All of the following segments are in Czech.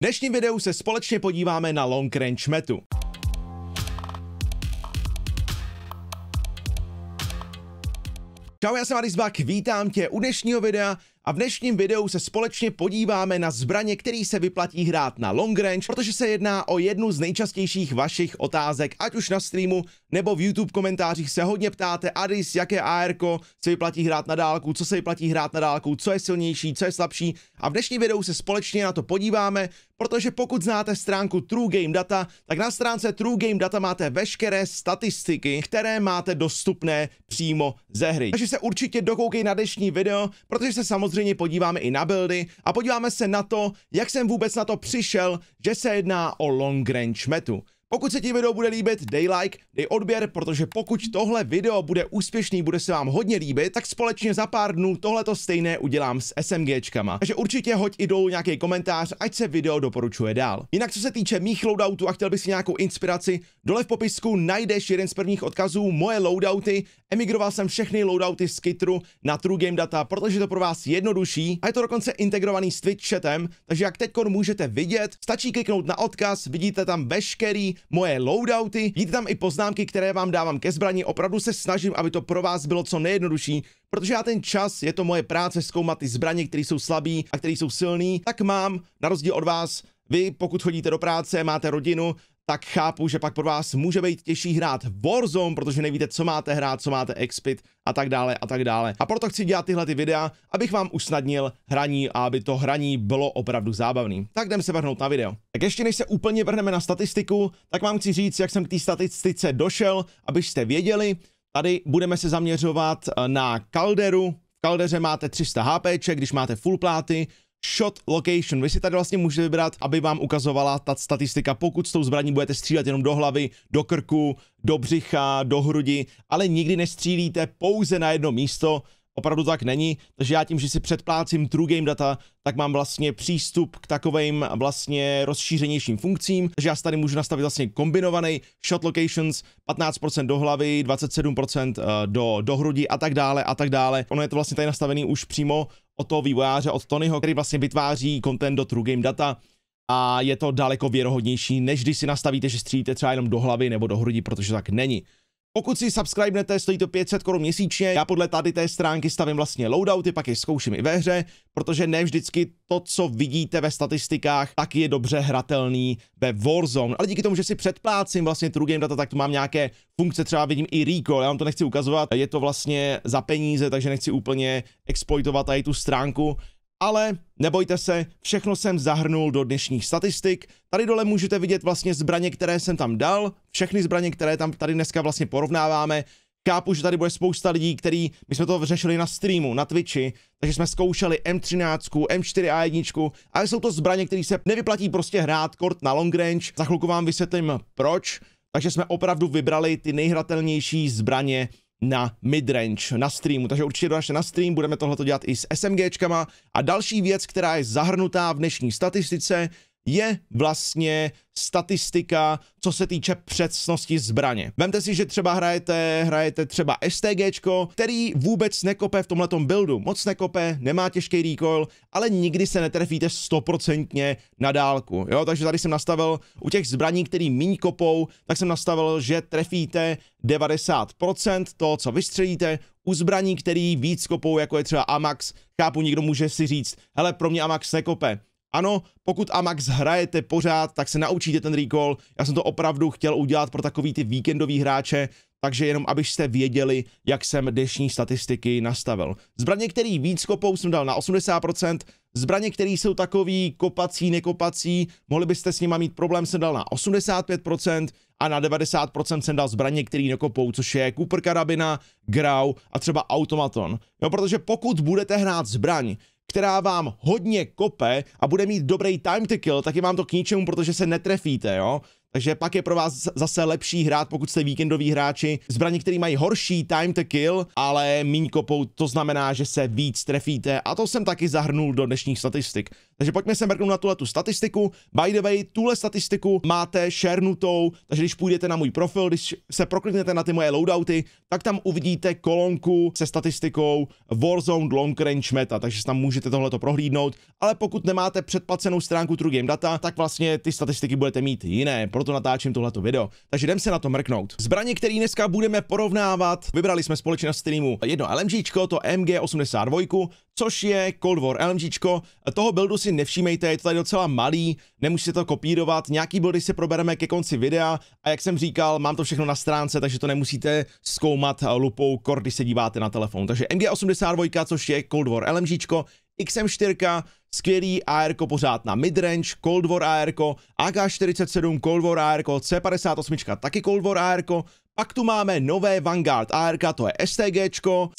dnešním videu se společně podíváme na long range metu. Čau, já jsem Arisbak, vítám tě u dnešního videa, a v dnešním videu se společně podíváme na zbraně, který se vyplatí hrát na long range, protože se jedná o jednu z nejčastějších vašich otázek, ať už na streamu nebo v YouTube komentářích se hodně ptáte, Adis, jaké AR se vyplatí hrát na dálku, co se vyplatí hrát na dálku, co je silnější, co je slabší. A v dnešním videu se společně na to podíváme, protože pokud znáte stránku True Game Data, tak na stránce True Game Data máte veškeré statistiky, které máte dostupné přímo ze hry. Takže se určitě dokoukej na dnešní video, protože se samozřejmě samozřejmě podíváme i na buildy a podíváme se na to, jak jsem vůbec na to přišel, že se jedná o long range metu. Pokud se ti video bude líbit, dej like, dej odběr, protože pokud tohle video bude úspěšný, bude se vám hodně líbit, tak společně za pár dnů tohleto stejné udělám s SMGčkama. Takže určitě hoď i dolů nějaký komentář, ať se video doporučuje dál. Jinak co se týče mých loadoutů a chtěl bys si nějakou inspiraci, dole v popisku najdeš jeden z prvních odkazů moje loadouty. Emigroval jsem všechny loadouty z Kitru na True Game Data, protože to pro vás jednodušší a je to dokonce integrovaný s Twitch chatem, takže jak teď můžete vidět, stačí kliknout na odkaz, vidíte tam veškerý moje loadouty, vidíte tam i poznámky, které vám dávám ke zbraní, opravdu se snažím, aby to pro vás bylo co nejjednodušší, protože já ten čas, je to moje práce zkoumat ty zbraně, které jsou slabý a které jsou silný, tak mám, na rozdíl od vás, vy, pokud chodíte do práce, máte rodinu, tak chápu, že pak pro vás může být těžší hrát Warzone, protože nevíte, co máte hrát, co máte expit a tak dále a tak dále. A proto chci dělat tyhle ty videa, abych vám usnadnil hraní a aby to hraní bylo opravdu zábavný. Tak jdeme se vrhnout na video. Tak ještě než se úplně vrhneme na statistiku, tak vám chci říct, jak jsem k té statistice došel, abyste věděli. Tady budeme se zaměřovat eh, na kalderu. V kaldeře máte 300 HP, když máte full pláty, shot location. Vy si tady vlastně můžete vybrat, aby vám ukazovala ta statistika, pokud s tou zbraní budete střílet jenom do hlavy, do krku, do břicha, do hrudi, ale nikdy nestřílíte pouze na jedno místo, Opravdu tak není, takže já tím, že si předplácím True Game Data, tak mám vlastně přístup k takovým vlastně rozšířenějším funkcím, takže já si tady můžu nastavit vlastně kombinovaný shot locations, 15% do hlavy, 27% eh, do, do hrudi a tak dále a tak dále. Ono je to vlastně tady nastavený už přímo od toho vývojáře, od Tonyho, který vlastně vytváří content do True Game Data a je to daleko věrohodnější, než když si nastavíte, že střílíte třeba jenom do hlavy nebo do hrudi, protože tak není. Pokud si subscribenete, stojí to 500 korun měsíčně. Já podle tady té stránky stavím vlastně loadouty, pak je zkouším i ve hře, protože ne vždycky to, co vidíte ve statistikách, tak je dobře hratelný ve Warzone. Ale díky tomu, že si předplácím vlastně True Game Data, tak tu mám nějaké funkce, třeba vidím i Recall, já vám to nechci ukazovat, je to vlastně za peníze, takže nechci úplně exploitovat tady tu stránku ale nebojte se, všechno jsem zahrnul do dnešních statistik. Tady dole můžete vidět vlastně zbraně, které jsem tam dal, všechny zbraně, které tam tady dneska vlastně porovnáváme. Kápu, že tady bude spousta lidí, který, my jsme to řešili na streamu, na Twitchi, takže jsme zkoušeli M13, M4A1, ale jsou to zbraně, které se nevyplatí prostě hrát kort na long range. Za chvilku vám vysvětlím proč, takže jsme opravdu vybrali ty nejhratelnější zbraně, na midrange, na streamu. Takže určitě doražte na stream, budeme tohleto dělat i s SMGčkama. A další věc, která je zahrnutá v dnešní statistice, je vlastně statistika, co se týče přesnosti zbraně. Vemte si, že třeba hrajete, hrajete třeba STG, který vůbec nekope v tomhletom buildu, moc nekope, nemá těžký recoil, ale nikdy se netrefíte stoprocentně na dálku. Jo, takže tady jsem nastavil u těch zbraní, který míň kopou, tak jsem nastavil, že trefíte 90% toho, co vystřelíte, u zbraní, který víc kopou, jako je třeba Amax, chápu, někdo může si říct, hele, pro mě Amax nekope, ano, pokud Amax hrajete pořád, tak se naučíte ten recall. Já jsem to opravdu chtěl udělat pro takový ty víkendový hráče, takže jenom abyste věděli, jak jsem dnešní statistiky nastavil. Zbraně, který víc kopou, jsem dal na 80%, zbraně, které jsou takový kopací, nekopací, mohli byste s nima mít problém, jsem dal na 85% a na 90% jsem dal zbraně, které nekopou, což je Cooper karabina, Grau a třeba Automaton. Jo, protože pokud budete hrát zbraň, která vám hodně kope a bude mít dobrý time to kill, tak je vám to k ničemu, protože se netrefíte, jo. Takže pak je pro vás zase lepší hrát, pokud jste víkendoví hráči. Zbraně, které mají horší time to kill, ale méně kopou, to znamená, že se víc trefíte a to jsem taky zahrnul do dnešních statistik. Takže pojďme se mrknout na tuhle tu statistiku. By the way, tuhle statistiku máte šernutou, takže když půjdete na můj profil, když se prokliknete na ty moje loadouty, tak tam uvidíte kolonku se statistikou Warzone Long Range Meta, takže tam můžete tohleto prohlídnout, ale pokud nemáte předplacenou stránku True Game Data, tak vlastně ty statistiky budete mít jiné, proto natáčím tohleto video. Takže jdem se na to mrknout. Zbraně, které dneska budeme porovnávat, vybrali jsme společně na streamu jedno LMG, to MG82, což je Cold War LMG. Toho buildu si nevšímejte, je to tady docela malý, nemusíte to kopírovat, nějaký buildy si probereme ke konci videa a jak jsem říkal, mám to všechno na stránce, takže to nemusíte zkoumat lupou kor, když se díváte na telefon. Takže MG82, což je Cold War LMG, XM4, skvělý AR pořád na midrange, Cold War AR, AK-47 Cold War AR, C58 taky Cold War AR, pak tu máme nové Vanguard ARK, to je STG,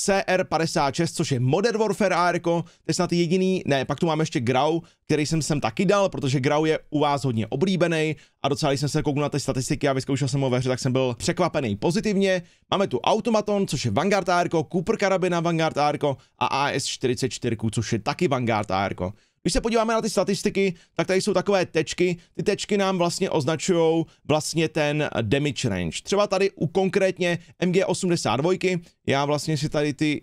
CR56, což je Modern Warfare ARK, to je snad jediný, ne, pak tu máme ještě Grau, který jsem sem taky dal, protože Grau je u vás hodně oblíbený a docela, jsem se kouknul na ty statistiky a vyzkoušel jsem ho ve hře, tak jsem byl překvapený pozitivně. Máme tu Automaton, což je Vanguard ARK, Cooper Karabina Vanguard ARK a AS44, což je taky Vanguard ARK. Když se podíváme na ty statistiky, tak tady jsou takové tečky. Ty tečky nám vlastně označují vlastně ten damage range. Třeba tady u konkrétně MG82, já vlastně si tady ty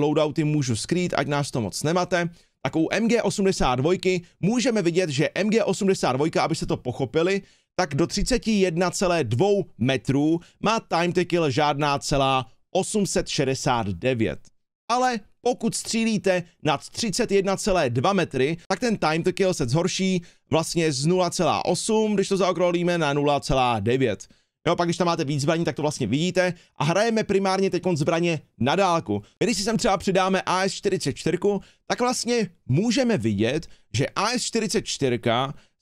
loadouty můžu skrýt, ať nás to moc nemáte. Tak u MG82 můžeme vidět, že MG82, abyste to pochopili, tak do 31,2 metrů má time to kill žádná celá 869. Ale pokud střílíte nad 31,2 metry, tak ten time to kill se zhorší vlastně z 0,8, když to zaokrolíme na 0,9. Jo, pak když tam máte víc zbraní, tak to vlastně vidíte. A hrajeme primárně teď zbraně na dálku. Když si sem třeba přidáme AS-44, tak vlastně můžeme vidět, že AS-44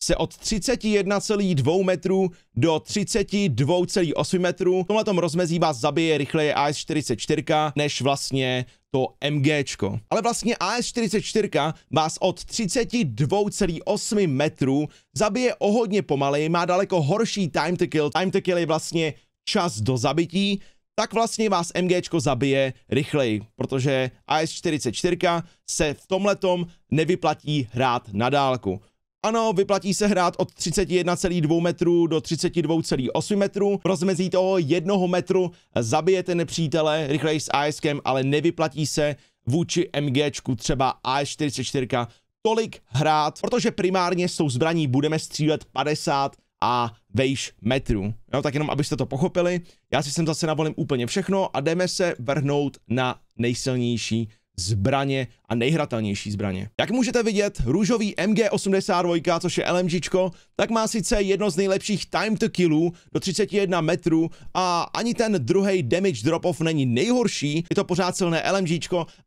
se od 31,2 metrů do 32,8 metrů. V tomhletom rozmezí vás zabije rychleji AS44 než vlastně to MGčko. Ale vlastně AS44 vás od 32,8 metrů zabije o hodně pomaleji, má daleko horší time to kill. Time to kill je vlastně čas do zabití, tak vlastně vás MGčko zabije rychleji, protože AS44 se v tomhletom nevyplatí hrát na dálku. Ano, vyplatí se hrát od 31,2 metrů do 32,8 metrů. V rozmezí toho jednoho metru zabijete nepřítele rychleji s ASkem, ale nevyplatí se vůči MGčku třeba AS44 tolik hrát, protože primárně s tou zbraní budeme střílet 50 a vejš metrů. No, tak jenom, abyste to pochopili. Já si sem zase navolím úplně všechno a jdeme se vrhnout na nejsilnější zbraně a nejhratelnější zbraně. Jak můžete vidět, růžový MG82, což je LMG, tak má sice jedno z nejlepších time to killů do 31 metrů a ani ten druhý damage drop-off není nejhorší, je to pořád silné LMG,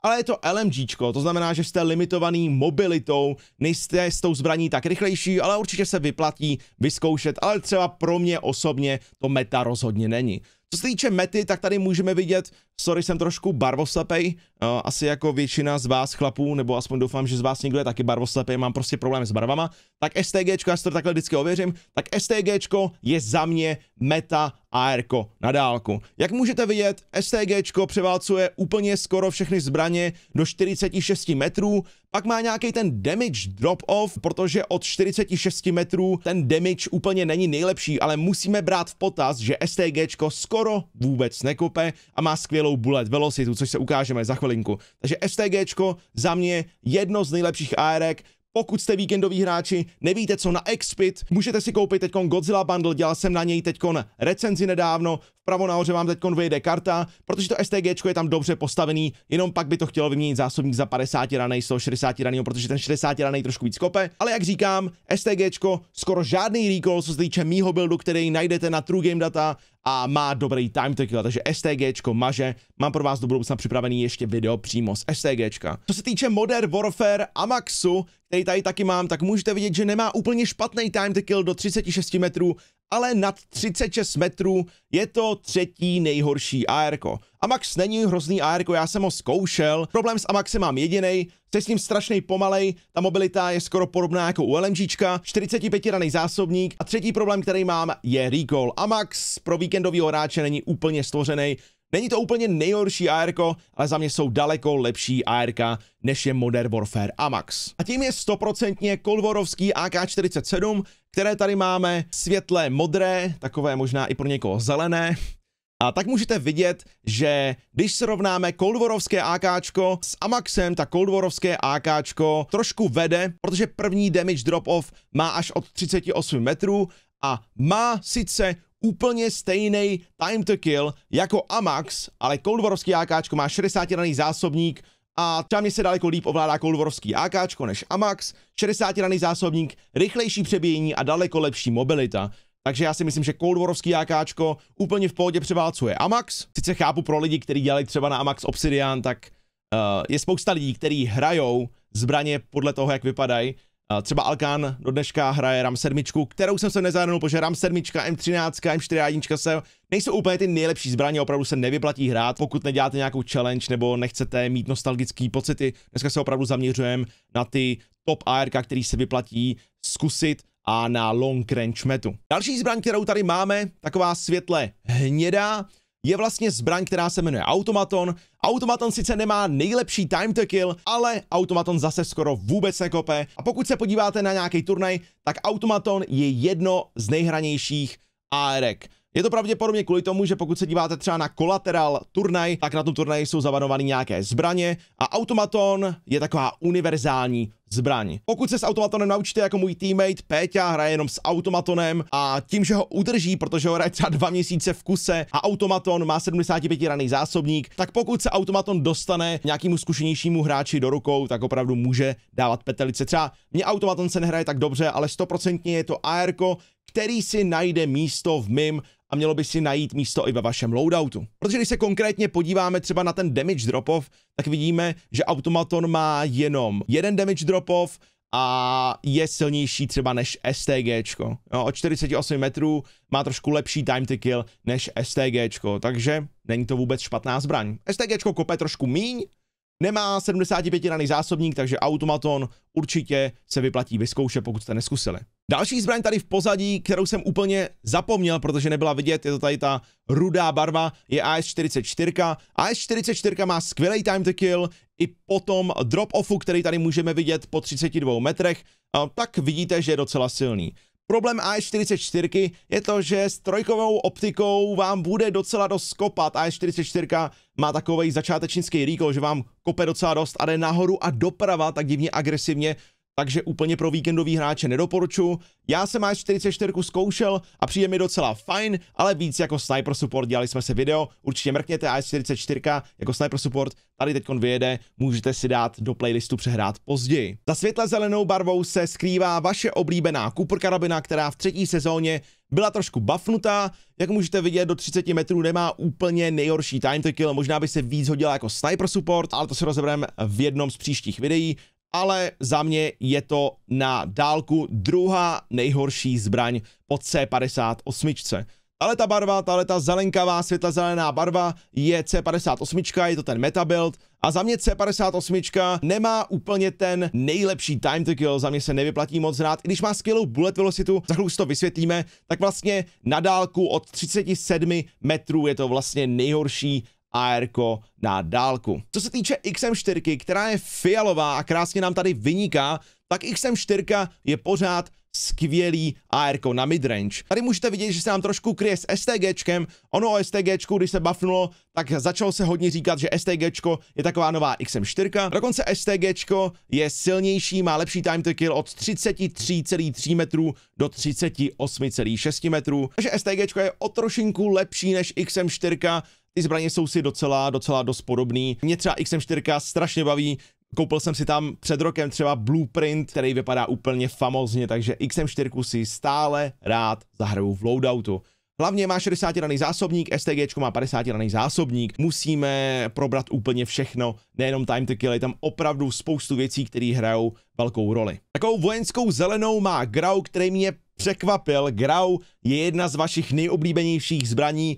ale je to LMG, to znamená, že jste limitovaný mobilitou, nejste s tou zbraní tak rychlejší, ale určitě se vyplatí vyzkoušet, ale třeba pro mě osobně to meta rozhodně není. Co se týče mety, tak tady můžeme vidět, sorry, jsem trošku barvoslepej, eh, asi jako většina z vás chlapů, nebo aspoň doufám, že z vás někdo je taky barvoslepej, mám prostě problém s barvama, tak STGčko, já si to takhle vždycky ověřím, tak STGčko je za mě meta AR na dálku. Jak můžete vidět, STGčko převálcuje úplně skoro všechny zbraně do 46 metrů, pak má nějaký ten damage drop off, protože od 46 metrů ten damage úplně není nejlepší, ale musíme brát v potaz, že STG skoro vůbec nekope a má skvělou bullet velocitu, což se ukážeme za chvilinku. Takže STG za mě jedno z nejlepších ARek, pokud jste víkendoví hráči, nevíte co na Expit, můžete si koupit teď Godzilla Bundle, dělal jsem na něj teď recenzi nedávno, vpravo nahoře vám teď vyjde karta, protože to STG je tam dobře postavený, jenom pak by to chtělo vyměnit zásobník za 50 raný, 160 raný, protože ten 60 raný trošku víc kope, ale jak říkám, STG skoro žádný recall, co se týče mýho buildu, který najdete na True Game Data, a má dobrý time to kill, takže STGčko maže. Mám pro vás do budoucna připravený ještě video přímo z STGčka. Co se týče Modern Warfare Amaxu, který tady taky mám, tak můžete vidět, že nemá úplně špatný time to kill do 36 metrů, ale nad 36 metrů je to třetí nejhorší AR. -ko. Amax není hrozný AR, -ko, já jsem ho zkoušel. Problém s Amaxem mám jediný, jste s ním strašně pomalej, ta mobilita je skoro podobná jako u LMG, 45 raný zásobník a třetí problém, který mám, je recall. Amax pro víkendový hráče není úplně stvořený, Není to úplně nejhorší AR, ale za mě jsou daleko lepší AR, než je Modern Warfare Amax. A tím je stoprocentně Kolvorovský AK-47, které tady máme světle modré, takové možná i pro někoho zelené. A tak můžete vidět, že když srovnáme Coldwarovské AK s Amaxem, tak Coldwarovské AK trošku vede, protože první damage drop-off má až od 38 metrů a má sice úplně stejný time to kill jako Amax, ale Coldwarovský AK má 60 raný zásobník, a třeba mě se daleko líp ovládá kolvorovský AK než Amax, 60 raný zásobník, rychlejší přebíjení a daleko lepší mobilita. Takže já si myslím, že Cold Warovský úplně v pohodě převálcuje Amax. Sice chápu pro lidi, kteří dělají třeba na Amax Obsidian, tak uh, je spousta lidí, kteří hrajou zbraně podle toho, jak vypadají, Třeba Alkan do dneška hraje RAM 7, kterou jsem se nezahrnul, protože RAM 7, M13, M4A1 se nejsou úplně ty nejlepší zbraně, opravdu se nevyplatí hrát, pokud neděláte nějakou challenge nebo nechcete mít nostalgické pocity. Dneska se opravdu zaměřujeme na ty top ARK, který se vyplatí zkusit a na long range metu. Další zbraň, kterou tady máme, taková světle hnědá, je vlastně zbraň, která se jmenuje Automaton. Automaton sice nemá nejlepší time to kill, ale Automaton zase skoro vůbec nekope. A pokud se podíváte na nějaký turnaj, tak Automaton je jedno z nejhranějších ARek. Je to pravděpodobně kvůli tomu, že pokud se díváte třeba na kolateral turnaj, tak na tom turnaji jsou zabanované nějaké zbraně a automaton je taková univerzální zbraň. Pokud se s automatonem naučíte jako můj teammate, Péťa hraje jenom s automatonem a tím, že ho udrží, protože ho hraje třeba dva měsíce v kuse a automaton má 75 raný zásobník, tak pokud se automaton dostane nějakému zkušenějšímu hráči do rukou, tak opravdu může dávat petelice. Třeba mě automaton se nehraje tak dobře, ale stoprocentně je to ARK, který si najde místo v mým a mělo by si najít místo i ve vašem loadoutu. Protože když se konkrétně podíváme třeba na ten damage drop-off, tak vidíme, že automaton má jenom jeden damage drop-off, a je silnější třeba než STG. O 48 metrů má trošku lepší time to kill než STG. takže není to vůbec špatná zbraň. STG kope trošku míň, nemá 75 raný zásobník, takže automaton určitě se vyplatí vyzkoušet, pokud jste neskusili. Další zbraň tady v pozadí, kterou jsem úplně zapomněl, protože nebyla vidět, je to tady ta rudá barva, je AS-44. AS-44 má skvělý time to kill, i potom drop-offu, který tady můžeme vidět po 32 metrech, tak vidíte, že je docela silný. Problém as 44 je to, že s trojkovou optikou vám bude docela dost kopat. AE44 má takový začátečnický recoil, že vám kope docela dost a jde nahoru a doprava tak divně agresivně, takže úplně pro víkendový hráče nedoporučuji. Já jsem až 44 zkoušel a přijde mi docela fajn, ale víc jako sniper support, dělali jsme se video, určitě mrkněte AS 44 jako sniper support, tady teď vyjede, můžete si dát do playlistu přehrát později. Za světle zelenou barvou se skrývá vaše oblíbená Cooper karabina, která v třetí sezóně byla trošku bafnutá, jak můžete vidět do 30 metrů nemá úplně nejhorší time to kill, možná by se víc hodila jako sniper support, ale to se rozebereme v jednom z příštích videí ale za mě je to na dálku druhá nejhorší zbraň po C58. Ale ta barva, tahle ta zelenkavá, světla zelená barva je C58, je to ten metabuild. A za mě C58 nemá úplně ten nejlepší time to kill, za mě se nevyplatí moc rád. I když má skvělou bullet velocity, za chvilku si to vysvětlíme, tak vlastně na dálku od 37 metrů je to vlastně nejhorší AR na dálku. Co se týče XM4, která je fialová a krásně nám tady vyniká, tak XM4 je pořád skvělý AR na midrange. Tady můžete vidět, že se nám trošku kryje s STGčkem. Ono o STGčku, když se bafnulo, tak začalo se hodně říkat, že STGčko je taková nová XM4. Dokonce STGčko je silnější, má lepší time to kill od 33,3 metrů do 38,6 metrů. Takže STGčko je o trošinku lepší než XM4, ty zbraně jsou si docela, docela dost podobný. Mě třeba XM4 strašně baví, Koupil jsem si tam před rokem třeba Blueprint, který vypadá úplně famozně, takže XM4 si stále rád zahraju v loadoutu. Hlavně má 60 raný zásobník, STG má 50 raný zásobník, musíme probrat úplně všechno, nejenom Time to Kill, je tam opravdu spoustu věcí, které hrajou velkou roli. Takovou vojenskou zelenou má Grau, který mě překvapil. Grau je jedna z vašich nejoblíbenějších zbraní,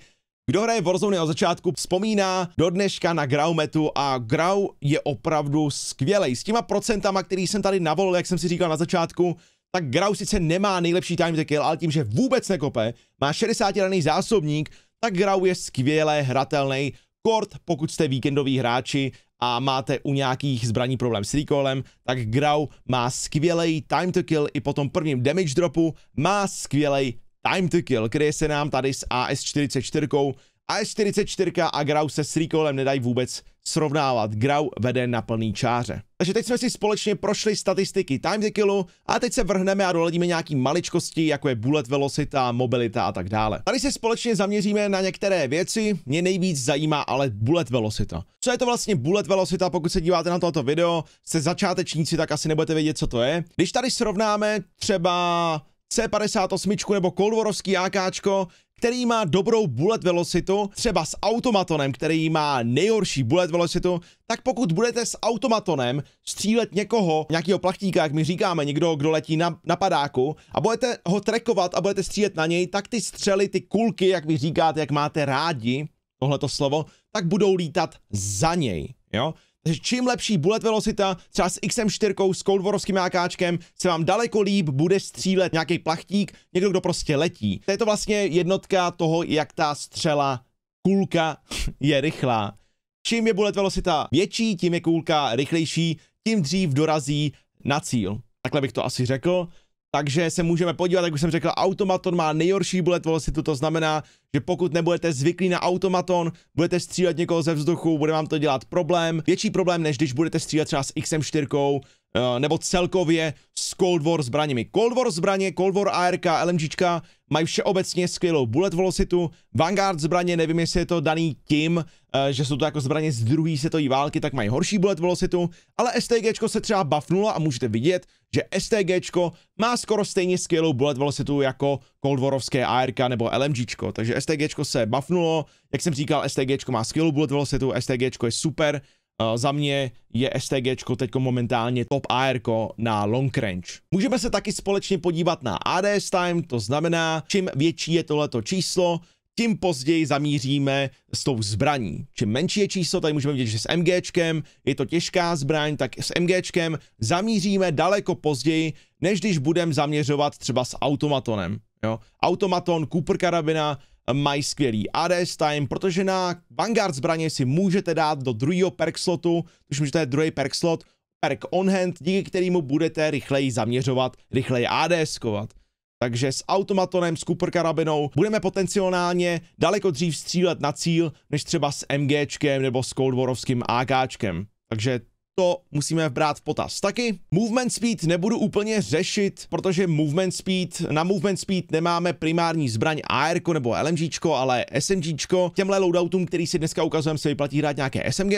kdo hraje Warzone od začátku, vzpomíná do dneška na Graumetu a Grau je opravdu skvělý. S těma procentama, který jsem tady navolil, jak jsem si říkal na začátku, tak Grau sice nemá nejlepší time to kill, ale tím, že vůbec nekope, má 60 raný zásobník, tak Grau je skvěle hratelný kort, pokud jste víkendoví hráči a máte u nějakých zbraní problém s recoilem, tak Grau má skvělý time to kill i po tom prvním damage dropu, má skvělý. Time to Kill, který se nám tady s AS44. AS44 a Grau se s Recallem nedají vůbec srovnávat. Grau vede na plný čáře. Takže teď jsme si společně prošli statistiky Time to Killu a teď se vrhneme a doladíme nějaký maličkosti, jako je bullet velocita, mobilita a tak dále. Tady se společně zaměříme na některé věci, mě nejvíc zajímá ale bullet velocita. Co je to vlastně bullet velocita, pokud se díváte na toto video, se začátečníci, tak asi nebudete vědět, co to je. Když tady srovnáme třeba C58 nebo kolvorovský AKčko, který má dobrou bullet velocitu, třeba s automatonem, který má nejhorší bullet velocitu, tak pokud budete s automatonem střílet někoho, nějakého plachtíka, jak my říkáme, někdo, kdo letí na, na padáku, a budete ho trekovat a budete střílet na něj, tak ty střely, ty kulky, jak vy říkáte, jak máte rádi, tohleto slovo, tak budou lítat za něj, jo? Takže čím lepší bullet velocita, třeba s XM4, s Cold Warovským jakáčkem, se vám daleko líp bude střílet nějaký plachtík, někdo, kdo prostě letí. To je to vlastně jednotka toho, jak ta střela, kulka je rychlá. Čím je bullet velocita větší, tím je kulka rychlejší, tím dřív dorazí na cíl. Takhle bych to asi řekl takže se můžeme podívat, jak už jsem řekl, automaton má nejhorší bullet velocity, to znamená, že pokud nebudete zvyklí na automaton, budete střílet někoho ze vzduchu, bude vám to dělat problém, větší problém, než když budete střílet třeba s XM4, Eh, nebo celkově s Cold War zbraněmi. Cold War zbraně, Cold War ARK, LMGčka mají všeobecně skvělou bullet velocitu, Vanguard zbraně, nevím jestli je to daný tím, eh, že jsou to jako zbraně z druhé světové války, tak mají horší bullet velocitu, ale STGčko se třeba buffnulo a můžete vidět, že STGčko má skoro stejně skvělou bullet velocitu jako Cold Warovské ARK nebo LMGčko, takže STGčko se buffnulo, jak jsem říkal, STGčko má skvělou bullet velocitu, STGčko je super, Uh, za mě je STG teď momentálně top AR na long range. Můžeme se taky společně podívat na ADS time, to znamená, čím větší je tohleto číslo, tím později zamíříme s tou zbraní. Čím menší je číslo, tady můžeme vidět, že s MGčkem je to těžká zbraň, tak s MGčkem zamíříme daleko později, než když budeme zaměřovat třeba s automatonem. Jo? Automaton, Cooper karabina, mají skvělý ADS time, protože na Vanguard zbraně si můžete dát do druhého perk slotu, což můžete druhý perk slot, perk on hand, díky kterému budete rychleji zaměřovat, rychleji kovat. Takže s automatonem, s Cooper karabinou budeme potenciálně daleko dřív střílet na cíl, než třeba s MGčkem nebo s Cold Warovským AKčkem. Takže to musíme brát v potaz. Taky movement speed nebudu úplně řešit, protože movement speed, na movement speed nemáme primární zbraň AR nebo LMG, ale SMG. Těmhle loadoutům, který si dneska ukazujeme, se vyplatí hrát nějaké SMG.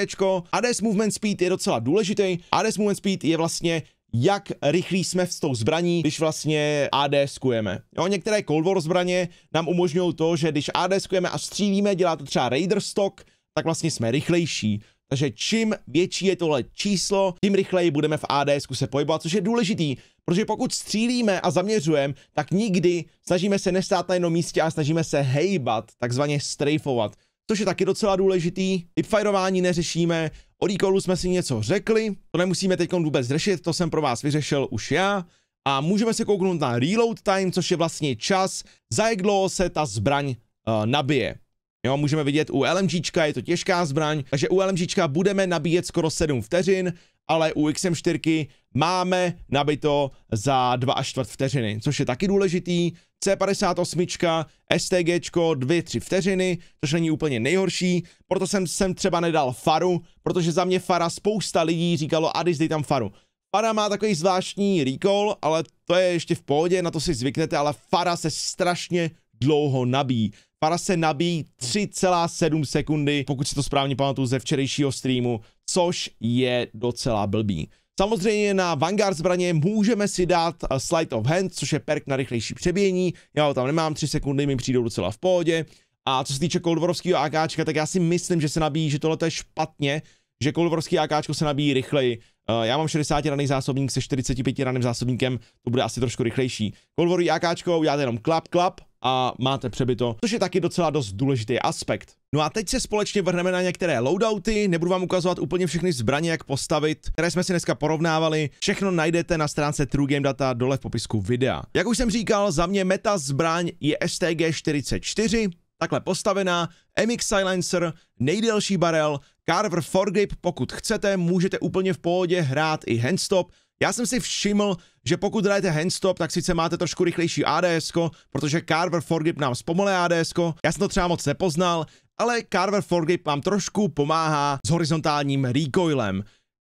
ADS movement speed je docela důležitý. ADS movement speed je vlastně jak rychlí jsme s tou zbraní, když vlastně ADSkujeme. Jo, některé Cold War zbraně nám umožňují to, že když ADSkujeme a střílíme, dělá to třeba Raider Stock, tak vlastně jsme rychlejší. Takže čím větší je tohle číslo, tím rychleji budeme v ads se pohybovat, což je důležitý, protože pokud střílíme a zaměřujeme, tak nikdy snažíme se nestát na jednom místě a snažíme se hejbat, takzvaně strafovat, což je taky docela důležitý. Hipfirování neřešíme, o recallu jsme si něco řekli, to nemusíme teď vůbec řešit, to jsem pro vás vyřešil už já. A můžeme se kouknout na reload time, což je vlastně čas, za jak dlouho se ta zbraň uh, nabije. Jo, můžeme vidět, u LMG, je to těžká zbraň, takže u LMG budeme nabíjet skoro 7 vteřin, ale u XM4 máme nabito za 2 až čtvrt vteřiny, což je taky důležitý. C58, STG 2-3 vteřiny, což není úplně nejhorší, proto jsem sem třeba nedal faru, protože za mě fara spousta lidí říkalo, a když dej tam faru. Fara má takový zvláštní recall, ale to je ještě v pohodě, na to si zvyknete, ale fara se strašně dlouho nabíjí. Para se nabíjí 3,7 sekundy, pokud si to správně pamatuju ze včerejšího streamu, což je docela blbý. Samozřejmě na Vanguard zbraně můžeme si dát eh, Slide of Hand, což je perk na rychlejší přebíjení. Já ho tam nemám, 3 sekundy mi přijdou docela v pohodě. A co se týče Coldwarovského AKčka, tak já si myslím, že se nabíjí, že tohle je špatně, že Coldwarovský AKčko se nabíjí rychleji. Eh, já mám 60 raný zásobník se 45 raným zásobníkem, to bude asi trošku rychlejší. Coldwarový AKčko uděláte jenom klap klap a máte přebyto, což je taky docela dost důležitý aspekt. No a teď se společně vrhneme na některé loadouty, nebudu vám ukazovat úplně všechny zbraně, jak postavit, které jsme si dneska porovnávali, všechno najdete na stránce True Game Data dole v popisku videa. Jak už jsem říkal, za mě meta zbraň je STG 44, takhle postavená, MX Silencer, nejdelší barel, Carver Foregrip, pokud chcete, můžete úplně v pohodě hrát i handstop, já jsem si všiml, že pokud dáte handstop, tak sice máte trošku rychlejší ADS, protože Carver Forgrip nám zpomalé ADS, já jsem to třeba moc nepoznal, ale Carver Forgrip vám trošku pomáhá s horizontálním recoilem.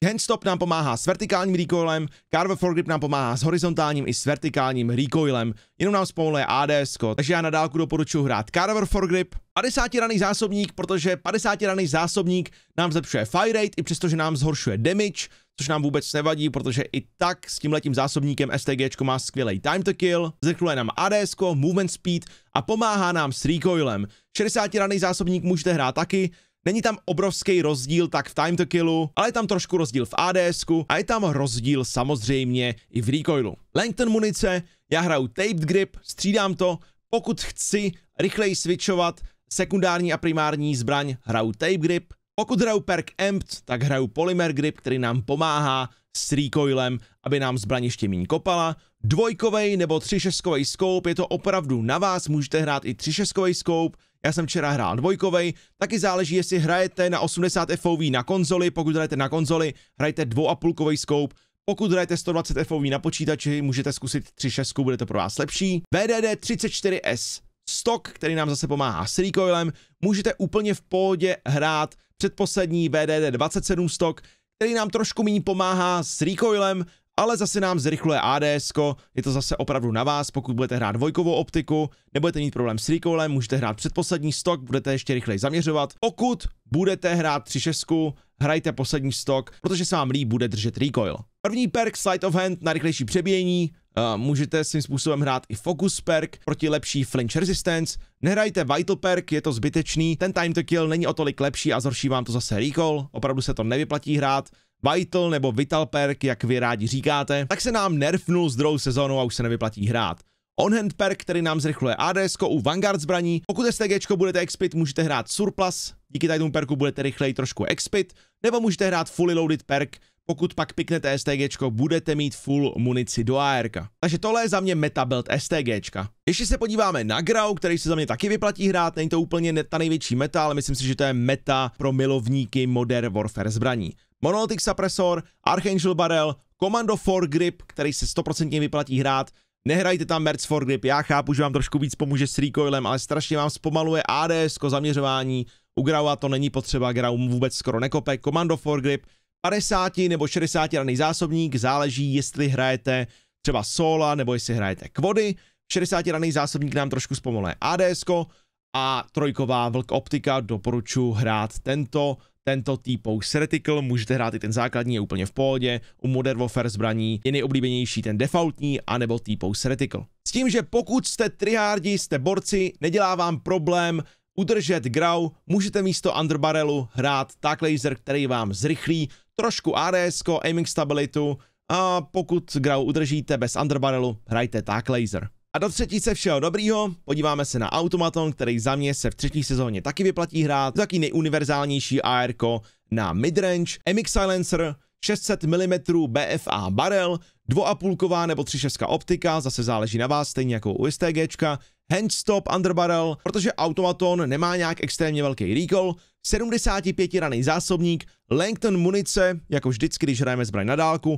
Handstop nám pomáhá s vertikálním recoilem, Carver Foregrip nám pomáhá s horizontálním i s vertikálním recoilem, jenom nám zpomaluje ADS, takže já na dálku doporučuji hrát Carver Foregrip, 50 raný zásobník, protože 50 raný zásobník nám zlepšuje fire rate i přestože nám zhoršuje damage, což nám vůbec nevadí, protože i tak s tímhletím zásobníkem STG má skvělý time to kill, zrychluje nám ADS, movement speed a pomáhá nám s recoilem. 60 raný zásobník můžete hrát taky, Není tam obrovský rozdíl tak v time to killu, ale je tam trošku rozdíl v ads a je tam rozdíl samozřejmě i v recoilu. Langton munice, já hraju taped grip, střídám to, pokud chci rychleji switchovat sekundární a primární zbraň, hraju tape grip, pokud hraju perk Empt, tak hraju Polymer Grip, který nám pomáhá s recoilem, aby nám zbraň ještě méně kopala. Dvojkovej nebo třišeskovej scope, je to opravdu na vás, můžete hrát i třišeskovej scope, já jsem včera hrál dvojkovej, taky záleží, jestli hrajete na 80 FOV na konzoli, pokud hrajete na konzoli, hrajte 2,5 scope, pokud hrajete 120 FOV na počítači, můžete zkusit 3.6, bude to pro vás lepší. VDD 34S Stock, který nám zase pomáhá s recoilem, můžete úplně v pohodě hrát předposlední VDD 27 stok, který nám trošku méně pomáhá s recoilem, ale zase nám zrychluje ADS, -ko. je to zase opravdu na vás, pokud budete hrát dvojkovou optiku, nebudete mít problém s recoilem, můžete hrát předposlední stok, budete ještě rychleji zaměřovat. Pokud budete hrát 3.6, hrajte poslední stok, protože se vám líp bude držet recoil. První perk Sleight of Hand na rychlejší přebíjení, Uh, můžete svým způsobem hrát i Focus perk proti lepší Flinch Resistance. Nehrajte Vital perk, je to zbytečný. Ten Time to Kill není o tolik lepší a zhorší vám to zase recall. Opravdu se to nevyplatí hrát. Vital nebo Vital perk, jak vy rádi říkáte, tak se nám nerfnul s druhou sezónou a už se nevyplatí hrát. Onhand perk, který nám zrychluje ADS u Vanguard zbraní. Pokud STG budete expit, můžete hrát Surplus, díky tady tomu perku budete rychleji trošku expit, nebo můžete hrát Fully Loaded perk, pokud pak piknete STG, budete mít full munici do AR. Takže tohle je za mě metabelt STGčka. Ještě se podíváme na Grau, který se za mě taky vyplatí hrát, není to úplně ta největší meta, ale myslím si, že to je meta pro milovníky Modern Warfare zbraní. Monolithic Suppressor, Archangel Barrel, Commando Foregrip, který se 100% vyplatí hrát, Nehrajte tam Merc for Grip, já chápu, že vám trošku víc pomůže s recoilem, ale strašně vám zpomaluje ADS, zaměřování, u Graua to není potřeba, Grau vůbec skoro nekope, Commando for Grip, 50 nebo 60 raný zásobník, záleží, jestli hrajete třeba sola nebo jestli hrajete kvody. 60 raný zásobník nám trošku zpomaluje ads a trojková vlk optika, doporučuji hrát tento, tento T-Pose Reticle, můžete hrát i ten základní, je úplně v pohodě, u Modern Warfare zbraní je nejoblíbenější ten defaultní, anebo T-Pose Reticle. S tím, že pokud jste trihardi, jste borci, nedělá vám problém udržet grau, můžete místo underbarelu hrát tak laser, který vám zrychlí trošku ADS, aiming stabilitu a pokud grau udržíte bez underbarrelu, hrajte tak laser. A do třetí se všeho dobrýho, podíváme se na Automaton, který za mě se v třetí sezóně taky vyplatí hrát, taky nejuniverzálnější ARK na midrange, MX Silencer, 600 mm BFA barel, 2,5 nebo 3,6 optika, zase záleží na vás, stejně jako u STGčka, handstop underbarrel, protože automaton nemá nějak extrémně velký recoil, 75 raný zásobník, Langton munice, jako vždycky, když hrajeme zbraň na dálku,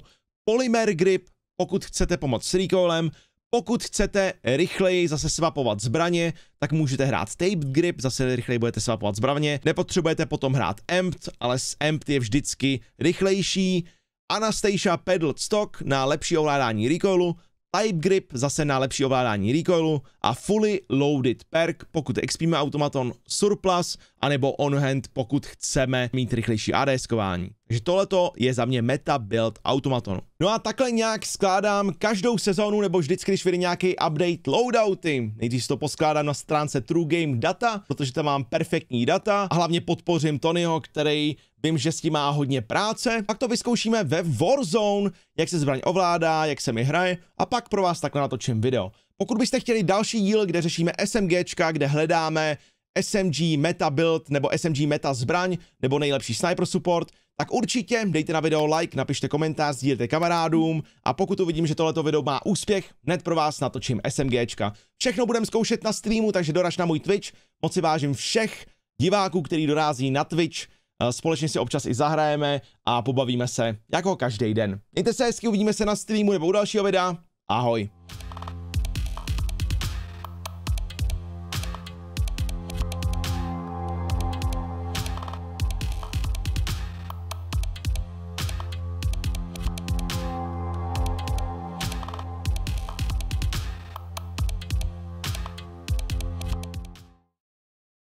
polymer grip, pokud chcete pomoct s recoilem, pokud chcete rychleji zase svapovat zbraně, tak můžete hrát Taped Grip, zase rychleji budete svapovat zbraně. Nepotřebujete potom hrát Empt, ale s Empt je vždycky rychlejší. Anastasia Pedal Stock na lepší ovládání recoilu, Type Grip zase na lepší ovládání recoilu a Fully Loaded Perk, pokud expíme automaton Surplus, anebo On Hand, pokud chceme mít rychlejší ADSkování že tohleto je za mě meta build automatonu. No a takhle nějak skládám každou sezónu nebo vždycky, když vyjde nějaký update loadouty. Nejdřív to poskládám na stránce True Game Data, protože tam mám perfektní data a hlavně podpořím Tonyho, který vím, že s tím má hodně práce. Pak to vyzkoušíme ve Warzone, jak se zbraň ovládá, jak se mi hraje a pak pro vás takhle natočím video. Pokud byste chtěli další díl, kde řešíme SMGčka, kde hledáme SMG meta build nebo SMG meta zbraň nebo nejlepší sniper support, tak určitě dejte na video like, napište komentář, sdílejte kamarádům a pokud uvidím, že tohleto video má úspěch, hned pro vás natočím SMGčka. Všechno budeme zkoušet na streamu, takže doraž na můj Twitch. Moc si vážím všech diváků, který dorází na Twitch. Eh, společně si občas i zahrajeme a pobavíme se jako každý den. Mějte se hezky, uvidíme se na streamu nebo u dalšího videa. Ahoj.